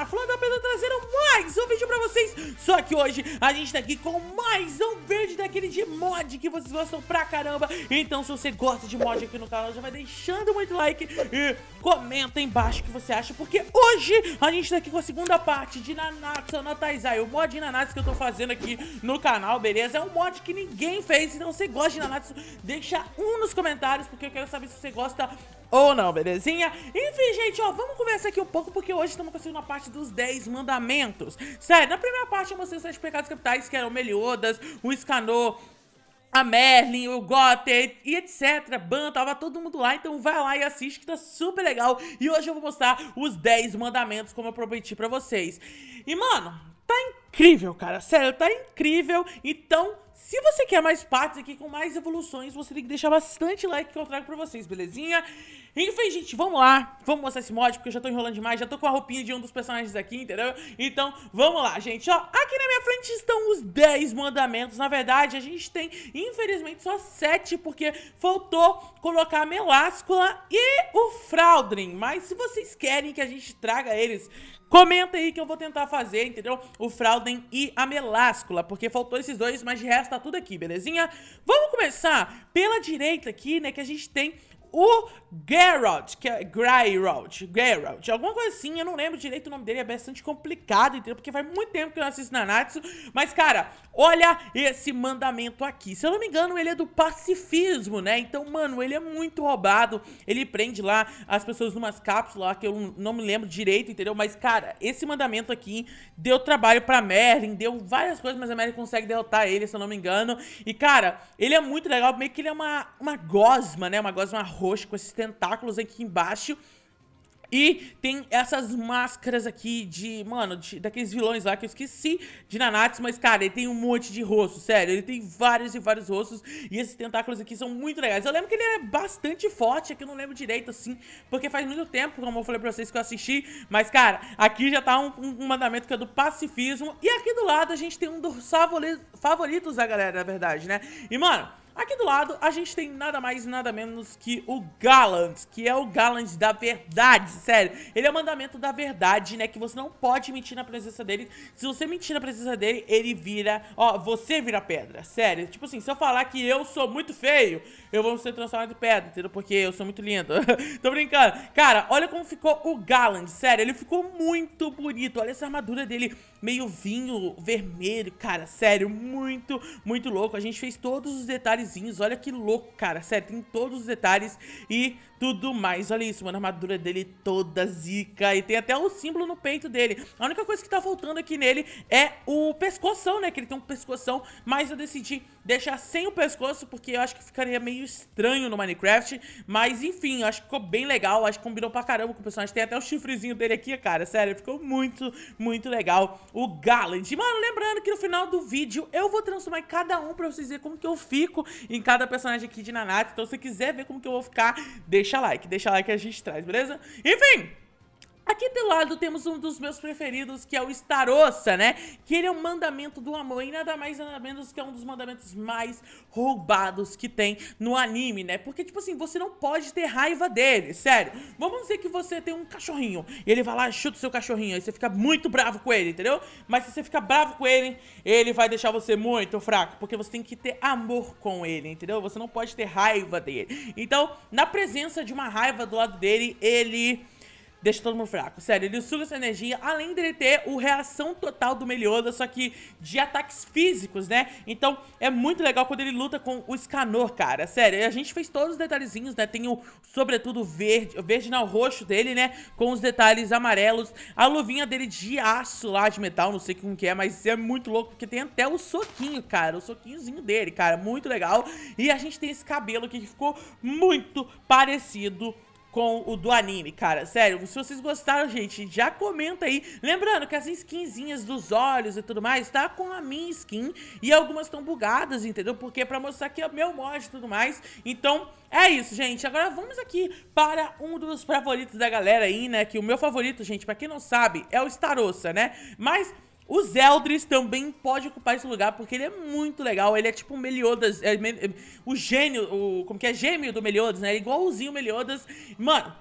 Olá, Flor da Pedra trazendo mais um vídeo pra vocês Só que hoje a gente tá aqui com mais um verde daquele de mod que vocês gostam pra caramba Então se você gosta de mod aqui no canal já vai deixando muito like E comenta aí embaixo o que você acha Porque hoje a gente tá aqui com a segunda parte de Nanatsu no Taizai O mod de Nanatsu que eu tô fazendo aqui no canal, beleza? É um mod que ninguém fez, então se você gosta de Nanatsu Deixa um nos comentários porque eu quero saber se você gosta ou não, belezinha? Enfim, gente, ó, vamos conversar aqui um pouco, porque hoje estamos conseguindo a parte dos 10 mandamentos. Sério, na primeira parte eu mostrei os 7 pecados capitais, que eram Meliodas, o Escanor, a Merlin, o Gotter e etc. Ban, tava todo mundo lá, então vai lá e assiste que tá super legal. E hoje eu vou mostrar os 10 mandamentos, como eu prometi pra vocês. E, mano, tá incrível, cara. Sério, tá incrível. Então se você quer mais partes aqui com mais evoluções, você tem que deixar bastante like que eu trago pra vocês, belezinha? Enfim, gente, vamos lá. Vamos mostrar esse mod, porque eu já tô enrolando demais. Já tô com a roupinha de um dos personagens aqui, entendeu? Então, vamos lá, gente. Ó, aqui na minha frente estão os 10 mandamentos. Na verdade, a gente tem, infelizmente, só 7, porque faltou colocar a meláscula e o Fraudrin Mas se vocês querem que a gente traga eles Comenta aí que eu vou tentar fazer, entendeu? O Frauden e a Meláscula, porque faltou esses dois, mas de resto tá tudo aqui, belezinha? Vamos começar pela direita aqui, né, que a gente tem o Geralt, que é Gryrold, Geralt, alguma coisa assim, eu não lembro direito o nome dele, é bastante complicado, entendeu? Porque faz muito tempo que eu não assisto Nanatsu, mas, cara, olha esse mandamento aqui. Se eu não me engano, ele é do pacifismo, né? Então, mano, ele é muito roubado, ele prende lá as pessoas numas cápsulas lá, que eu não me lembro direito, entendeu? Mas, cara, esse mandamento aqui deu trabalho pra Merlin, deu várias coisas, mas a Merlin consegue derrotar ele, se eu não me engano. E, cara, ele é muito legal, meio que ele é uma, uma gosma, né? Uma gosma roxa com esses tentáculos aqui embaixo. E tem essas máscaras aqui de, mano, de, daqueles vilões lá que eu esqueci de Nanatsu, mas, cara, ele tem um monte de rosto, sério. Ele tem vários e vários rostos e esses tentáculos aqui são muito legais. Eu lembro que ele é bastante forte, é eu não lembro direito, assim, porque faz muito tempo, como eu falei pra vocês, que eu assisti. Mas, cara, aqui já tá um, um, um mandamento que é do pacifismo. E aqui do lado a gente tem um dos favoritos da galera, na verdade, né? E, mano... Aqui do lado, a gente tem nada mais nada menos que o Gallant, que é o Gallant da verdade, sério. Ele é o mandamento da verdade, né, que você não pode mentir na presença dele. Se você mentir na presença dele, ele vira, ó, você vira pedra, sério. Tipo assim, se eu falar que eu sou muito feio, eu vou ser transformado em pedra, entendeu? Porque eu sou muito lindo. Tô brincando. Cara, olha como ficou o Gallant, sério, ele ficou muito bonito. Olha essa armadura dele, meio vinho vermelho, cara, sério, muito, muito louco. A gente fez todos os detalhes detalhezinhos. Olha que louco, cara. Sério, tem todos os detalhes e tudo mais. Olha isso, mano. A armadura dele toda zica. E tem até o símbolo no peito dele. A única coisa que tá faltando aqui nele é o pescoção, né? Que ele tem um pescoção. Mas eu decidi deixar sem o pescoço, porque eu acho que ficaria meio estranho no Minecraft. Mas, enfim, eu acho que ficou bem legal. Acho que combinou pra caramba com o personagem. Tem até o chifrezinho dele aqui, cara. Sério, ficou muito, muito legal. O Gallant. Mano, lembrando que no final do vídeo eu vou transformar cada um pra vocês verem como que eu fico em cada personagem aqui de Nanatsu. Então, se você quiser ver como que eu vou ficar, deixa like. Deixa like que a gente traz, beleza? Enfim, Aqui do lado temos um dos meus preferidos, que é o Starossa, né? Que ele é um mandamento do amor e nada mais nada menos que é um dos mandamentos mais roubados que tem no anime, né? Porque, tipo assim, você não pode ter raiva dele, sério. Vamos dizer que você tem um cachorrinho e ele vai lá e chuta o seu cachorrinho, aí você fica muito bravo com ele, entendeu? Mas se você ficar bravo com ele, ele vai deixar você muito fraco, porque você tem que ter amor com ele, entendeu? Você não pode ter raiva dele. Então, na presença de uma raiva do lado dele, ele deixa todo mundo fraco. Sério, ele suga sua energia, além dele ter o reação total do Meliodas, só que de ataques físicos, né? Então é muito legal quando ele luta com o Scanor, cara. Sério, a gente fez todos os detalhezinhos, né? Tem o, sobretudo, verde, o verde não, o roxo dele, né? Com os detalhes amarelos. A luvinha dele de aço lá, de metal, não sei como que é, mas é muito louco, porque tem até o soquinho, cara. O soquinhozinho dele, cara. Muito legal. E a gente tem esse cabelo aqui que ficou muito parecido com o do anime, cara. Sério, se vocês gostaram, gente, já comenta aí. Lembrando que as skinzinhas dos olhos e tudo mais tá com a minha skin e algumas estão bugadas, entendeu? Porque é pra mostrar que é o meu mod e tudo mais. Então, é isso, gente. Agora vamos aqui para um dos favoritos da galera aí, né? Que o meu favorito, gente, pra quem não sabe, é o Starossa, né? Mas... O Zeldris também pode ocupar esse lugar, porque ele é muito legal. Ele é tipo o Meliodas. É, é, o gênio, o, como que é? Gêmeo do Meliodas, né? É igualzinho o Meliodas. Mano,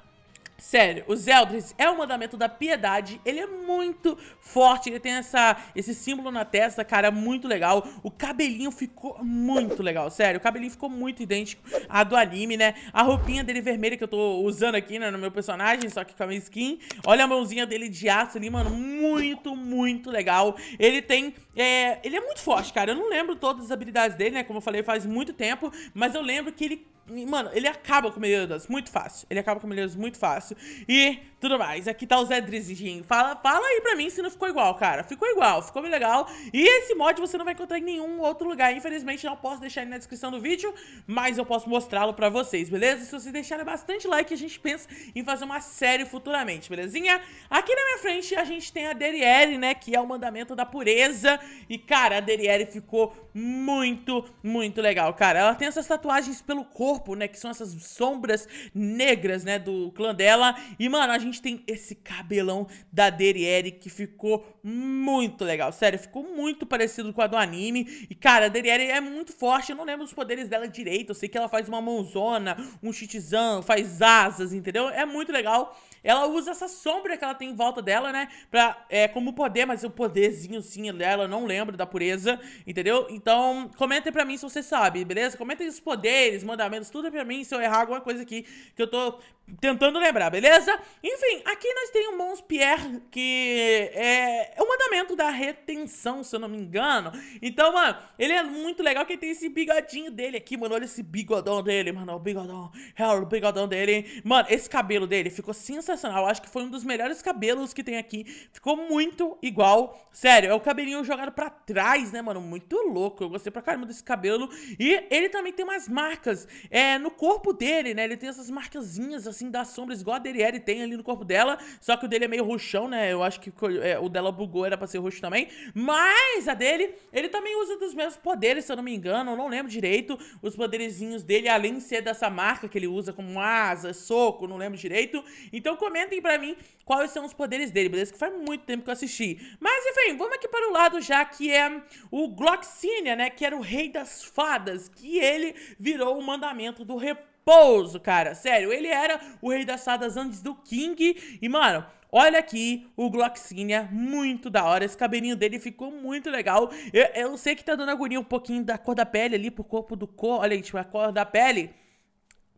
Sério, o Zeldris é o mandamento da piedade, ele é muito forte, ele tem essa, esse símbolo na testa, cara, muito legal. O cabelinho ficou muito legal, sério, o cabelinho ficou muito idêntico à do anime, né? A roupinha dele vermelha que eu tô usando aqui, né, no meu personagem, só que com a minha skin. Olha a mãozinha dele de aço ali, mano, muito, muito legal. Ele tem, é, ele é muito forte, cara, eu não lembro todas as habilidades dele, né, como eu falei, faz muito tempo, mas eu lembro que ele Mano, ele acaba com Meliodas muito fácil. Ele acaba com Meliodas muito fácil. E tudo mais. Aqui tá o Zé Drizzinho. Fala, fala aí pra mim se não ficou igual, cara. Ficou igual, ficou bem legal. E esse mod você não vai encontrar em nenhum outro lugar. Infelizmente, não posso deixar ele na descrição do vídeo, mas eu posso mostrá-lo pra vocês, beleza? Se vocês deixarem bastante like, a gente pensa em fazer uma série futuramente, belezinha? Aqui na minha frente a gente tem a Deriere, né? Que é o mandamento da pureza. E, cara, a Deriere ficou muito, muito legal, cara. Ela tem essas tatuagens pelo corpo corpo, né? Que são essas sombras negras, né? Do clã dela. E, mano, a gente tem esse cabelão da Derieri que ficou muito legal. Sério, ficou muito parecido com a do anime. E, cara, a Derieri é muito forte. Eu não lembro os poderes dela direito. Eu sei que ela faz uma mãozona, um chitzão, faz asas, entendeu? É muito legal. Ela usa essa sombra que ela tem em volta dela, né? Pra, é, como poder, mas o poderzinho sim dela, não lembro da pureza, entendeu? Então, comentem pra mim se você sabe, beleza? Comentem os poderes, mandamentos, tudo pra mim se eu errar alguma coisa aqui que eu tô tentando lembrar, beleza? Enfim, aqui nós temos o Pierre que é, é, o mandamento da retenção, se eu não me engano. Então, mano, ele é muito legal que tem esse bigodinho dele aqui, mano. Olha esse bigodão dele, mano. O bigodão, é o bigodão dele. Mano, esse cabelo dele ficou sensacional. Acho que foi um dos melhores cabelos que tem aqui. Ficou muito igual. Sério, é o cabelinho jogado pra trás, né, mano? Muito louco. Eu gostei pra caramba desse cabelo. E ele também tem umas marcas é, no corpo dele, né? Ele tem essas marcazinhas assim assim, das sombras, igual a tem ali no corpo dela. Só que o dele é meio roxão, né? Eu acho que é, o dela bugou, era pra ser roxo também. Mas a dele, ele também usa dos mesmos poderes, se eu não me engano. Eu não lembro direito os poderezinhos dele, além de ser dessa marca que ele usa como asa, soco, não lembro direito. Então comentem pra mim quais são os poderes dele, beleza? Que faz muito tempo que eu assisti. Mas enfim, vamos aqui para o lado já, que é o Gloxinia, né? Que era o rei das fadas, que ele virou o mandamento do repórter pouso, cara. Sério, ele era o rei das fadas antes do King. E, mano, Olha aqui o Gloxinia, muito da hora. Esse cabelinho dele ficou muito legal. Eu, eu sei que tá dando agonia um pouquinho da cor da pele ali pro corpo do cor. Olha aí, tipo, a cor da pele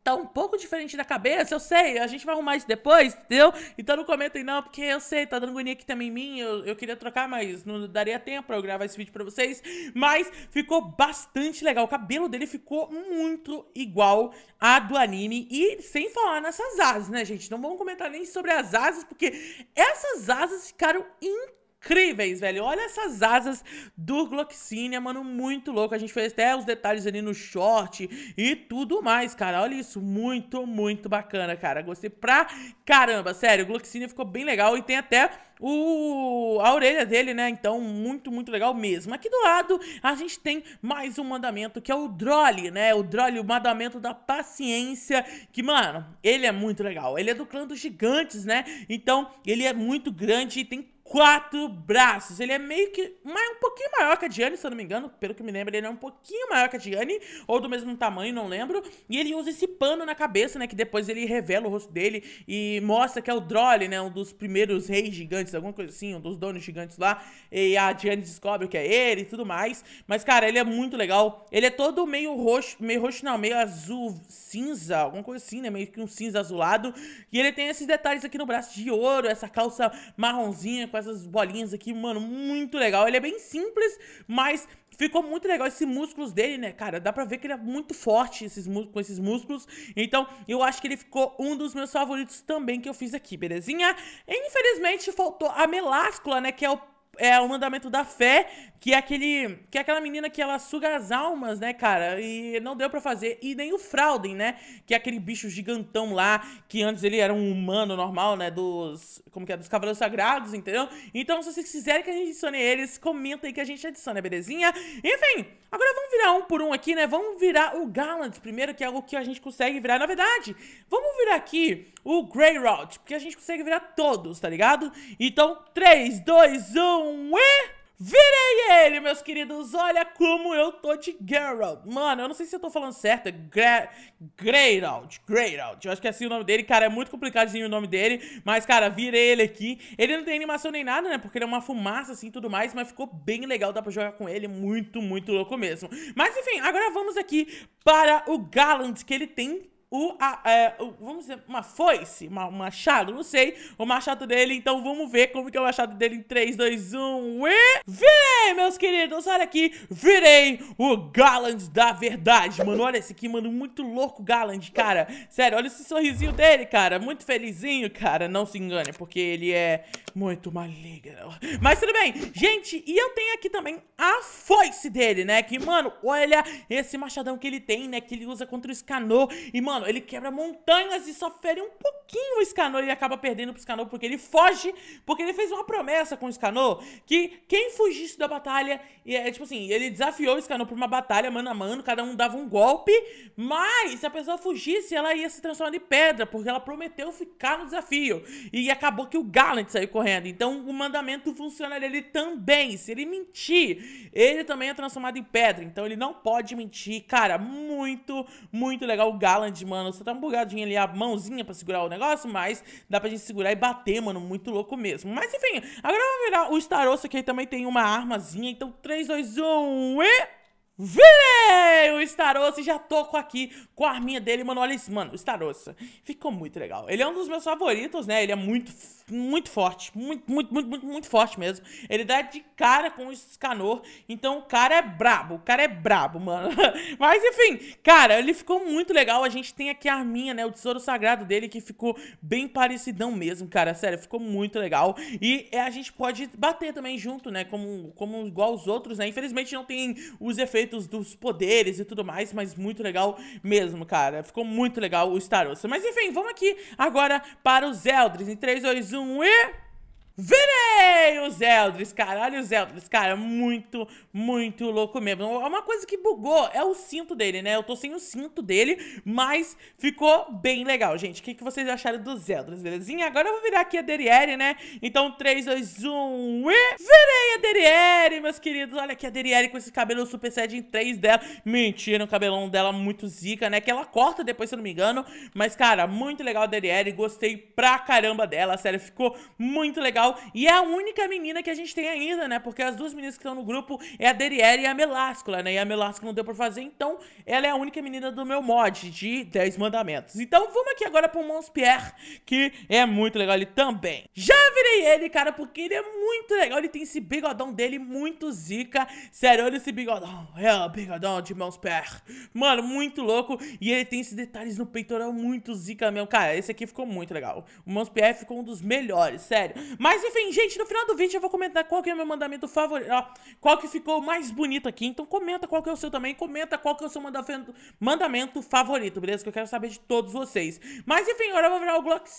tá um pouco diferente da cabeça, eu sei, a gente vai arrumar isso depois, entendeu? Então não comentem não, porque eu sei, tá dando agonia aqui também em mim, eu, eu queria trocar, mas não daria tempo pra eu gravar esse vídeo pra vocês, mas ficou bastante legal, o cabelo dele ficou muito igual a do anime, e sem falar nessas asas, né, gente? Não vamos comentar nem sobre as asas, porque essas asas ficaram incríveis, incríveis, velho. Olha essas asas do Gloxinia, mano, muito louco. A gente fez até os detalhes ali no short e tudo mais, cara. Olha isso, muito, muito bacana, cara. Gostei pra caramba, sério. O Gloxinia ficou bem legal e tem até o... a orelha dele, né? Então, muito, muito legal mesmo. Aqui do lado, a gente tem mais um mandamento, que é o Drolly, né? O Drolly, o mandamento da paciência, que, mano, ele é muito legal. Ele é do clã dos gigantes, né? Então, ele é muito grande e tem quatro braços. Ele é meio que mais, um pouquinho maior que a Diane, se eu não me engano. Pelo que me lembro, ele é um pouquinho maior que a Diane, ou do mesmo tamanho, não lembro. E ele usa esse pano na cabeça, né? Que depois ele revela o rosto dele e mostra que é o Drolly, né? Um dos primeiros reis gigantes, alguma coisa assim, um dos donos gigantes lá. E a Diane descobre que é ele e tudo mais. Mas, cara, ele é muito legal. Ele é todo meio roxo, meio roxo não, meio azul, cinza, alguma coisa assim, né? Meio que um cinza azulado. E ele tem esses detalhes aqui no braço de ouro, essa calça marronzinha com essas bolinhas aqui, mano, muito legal. Ele é bem simples, mas ficou muito legal esses músculos dele, né, cara? Dá pra ver que ele é muito forte esses com esses músculos. Então, eu acho que ele ficou um dos meus favoritos também que eu fiz aqui, belezinha? infelizmente, faltou a meláscula, né, que é o é o mandamento da fé, que é aquele, que é aquela menina que ela suga as almas, né, cara? E não deu para fazer. E nem o Frauden, né? Que é aquele bicho gigantão lá, que antes ele era um humano normal, né, dos, como que é, dos cavaleiros sagrados, entendeu? Então, se vocês quiserem que a gente adicione eles, comenta aí que a gente adiciona, belezinha? Enfim, agora vamos virar um por um aqui, né? Vamos virar o Gallant primeiro, que é algo que a gente consegue virar, na verdade. Vamos virar aqui o Grey Rod, porque a gente consegue virar todos, tá ligado? Então, 3 2 1 e. Virei ele, meus queridos. Olha como eu tô de Geralt. Mano, eu não sei se eu tô falando certo. É Gra Greatout. Eu acho que é assim o nome dele. Cara, é muito complicadinho o nome dele. Mas, cara, virei ele aqui. Ele não tem animação nem nada, né? Porque ele é uma fumaça, assim, tudo mais. Mas ficou bem legal. Dá pra jogar com ele. Muito, muito louco mesmo. Mas, enfim, agora vamos aqui para o Galant, que ele tem o, a, é, o, vamos dizer, uma foice, uma, um machado, não sei, o machado dele. Então vamos ver como que é o machado dele em 3, 2, 1 e... Virei, meus queridos, olha aqui, virei o Galand da verdade, mano. Olha esse aqui, mano, muito louco Galand, cara. Sério, olha esse sorrisinho dele, cara, muito felizinho, cara. Não se engane, porque ele é muito maligno. Mas tudo bem, gente, e eu tenho aqui também a foice dele, né? Que, mano, olha esse machadão que ele tem, né? Que ele usa contra o Scanor. E, mano, Mano, ele quebra montanhas e só fere um pouquinho o Scanor e acaba perdendo pro Scanor porque ele foge, porque ele fez uma promessa com o Scanor que quem fugisse da batalha, e é tipo assim, ele desafiou o Scanor pra uma batalha mano a mano, cada um dava um golpe, mas se a pessoa fugisse, ela ia se transformar em pedra, porque ela prometeu ficar no desafio. E acabou que o Gallant saiu correndo. Então o mandamento funcionaria ali também. Se ele mentir, ele também é transformado em pedra. Então ele não pode mentir. Cara, muito, muito legal o Gallant mano. Você tá um bugadinho ali, a mãozinha pra segurar o negócio, mas dá pra gente segurar e bater, mano. Muito louco mesmo. Mas enfim, agora vamos virar o Starossa, que aí também tem uma armazinha. Então, 3, 2, 1 e... Vira! Ei, o Starossa, já toco aqui com a arminha dele, mano. Olha isso, mano. O Starossa ficou muito legal. Ele é um dos meus favoritos, né? Ele é muito, muito forte. Muito, muito, muito, muito, muito forte mesmo. Ele dá de cara com o Scanor. Então o cara é brabo. O cara é brabo, mano. Mas enfim, cara, ele ficou muito legal. A gente tem aqui a arminha, né? O tesouro sagrado dele que ficou bem parecidão mesmo, cara. Sério, ficou muito legal. E é, a gente pode bater também junto, né? Como, como igual os outros, né? Infelizmente não tem os efeitos dos poderes poderes e tudo mais, mas muito legal mesmo, cara. Ficou muito legal o Starossa. Mas enfim, vamos aqui agora para os Eldris. Em 3, 2, 1 e... Virei os Eldris, cara. Olha os Eldris, cara. Muito, muito louco mesmo. É uma coisa que bugou é o cinto dele, né? Eu tô sem o cinto dele, mas ficou bem legal, gente. O que, que vocês acharam dos Eldris, belezinha? Agora eu vou virar aqui a Deriere, né? Então, 3, 2, 1 e... Virei a Deriere, meus queridos. Olha aqui a Deriere com esse cabelo Super Saiyajin 3 dela. Mentira, o cabelão dela muito zica, né? Que ela corta depois, se eu não me engano. Mas, cara, muito legal a Deriere. Gostei pra caramba dela, sério. Ficou muito legal. E é a única menina que a gente tem ainda, né? Porque as duas meninas que estão no grupo é a Deriere e a Meláscula, né? E a Meláscula não deu pra fazer, então ela é a única menina do meu mod de 10 mandamentos. Então vamos aqui agora pro Pierre, que é muito legal ele também. Já virei ele, cara, porque ele é muito legal. Ele tem esse bigodão dele muito zica. Sério, olha esse bigodão. É o bigodão de Pierre, Mano, muito louco. E ele tem esses detalhes no peitoral muito zica mesmo. Cara, esse aqui ficou muito legal. O Pierre ficou um dos melhores, sério. Mas mas enfim, gente, no final do vídeo eu vou comentar qual que é o meu mandamento favorito, ó, qual que ficou mais bonito aqui. Então comenta qual que é o seu também, comenta qual que é o seu mandamento, mandamento favorito, beleza? Que eu quero saber de todos vocês. Mas enfim, agora eu vou virar o Glock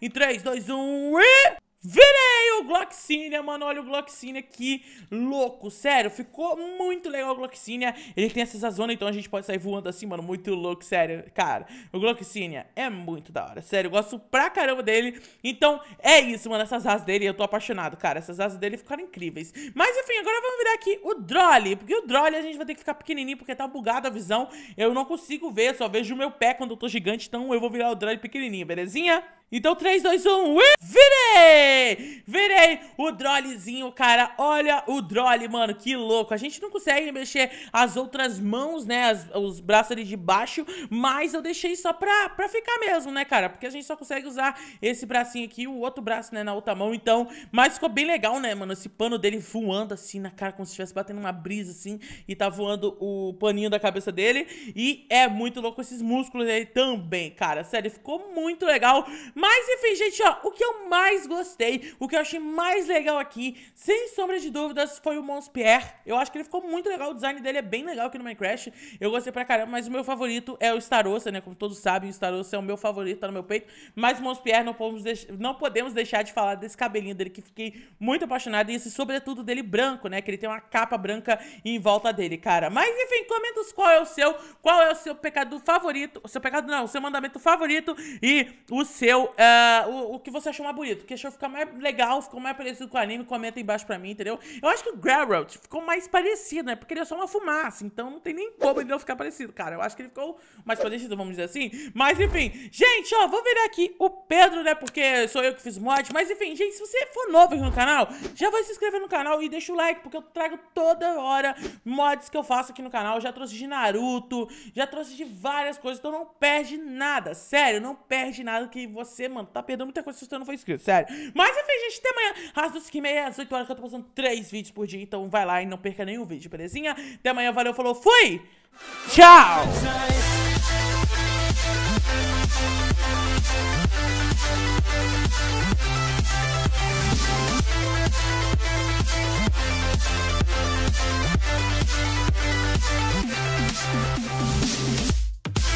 em 3, 2, 1 e... Virei o Gloxinia, mano, olha o Gloxinia que louco, sério, ficou muito legal o Gloxinia, ele tem essa zona, então a gente pode sair voando assim, mano, muito louco, sério, cara, o Gloxinia é muito da hora, sério, eu gosto pra caramba dele, então é isso, mano, essas asas dele, eu tô apaixonado, cara, essas asas dele ficaram incríveis, mas enfim, agora vamos virar aqui o Drolly, porque o Drolly a gente vai ter que ficar pequenininho, porque tá bugada a visão, eu não consigo ver, só vejo o meu pé quando eu tô gigante, então eu vou virar o Drolly pequenininho, belezinha? Então 3, 2, 1, e... virei! Virei o drolezinho, cara. Olha o drole, mano, que louco. A gente não consegue mexer as outras mãos, né, as, os braços ali de baixo, mas eu deixei só pra, pra ficar mesmo, né, cara? Porque a gente só consegue usar esse bracinho aqui e o outro braço, né, na outra mão, então... Mas ficou bem legal, né, mano, esse pano dele voando assim na cara, como se estivesse batendo uma brisa, assim, e tá voando o paninho da cabeça dele. E é muito louco esses músculos aí também, cara. Sério, ficou muito legal, mas enfim, gente, ó, o que eu mais gostei, o que eu achei mais legal aqui, sem sombra de dúvidas, foi o Mons Pierre Eu acho que ele ficou muito legal, o design dele é bem legal aqui no Minecraft. Eu gostei pra caramba, mas o meu favorito é o Starossa, né? Como todos sabem, o Starossa é o meu favorito, tá no meu peito. Mas o Pierre não podemos, não podemos deixar de falar desse cabelinho dele, que fiquei muito apaixonado, e esse sobretudo dele branco, né? Que ele tem uma capa branca em volta dele, cara. Mas enfim, comentos qual é o seu, qual é o seu pecado favorito, o seu pecado não, o seu mandamento favorito e o seu uh, o, o, que você achou mais bonito. O que achou ficar mais legal, ficou mais parecido com o anime, comenta aí embaixo pra mim, entendeu? Eu acho que o Geralt ficou mais parecido, né? Porque ele é só uma fumaça, então não tem nem como ele não ficar parecido, cara. Eu acho que ele ficou mais parecido, vamos dizer assim. Mas enfim, gente, ó, vou virar aqui o Pedro, né? Porque sou eu que fiz mod. Mas enfim, gente, se você for novo aqui no canal, já vai se inscrever no canal e deixa o like, porque eu trago toda hora mods que eu faço aqui no canal. Eu já trouxe de Naruto, já trouxe de várias coisas, então não perde nada, sério, não perde nada que você você, mano, tá perdendo muita coisa se você não for inscrito, sério. Mas enfim, gente, até amanhã, às 2 e meia, às 8 horas, que eu tô postando 3 vídeos por dia, então vai lá e não perca nenhum vídeo, belezinha? Até amanhã, valeu, falou, fui! Tchau! We'll be right back.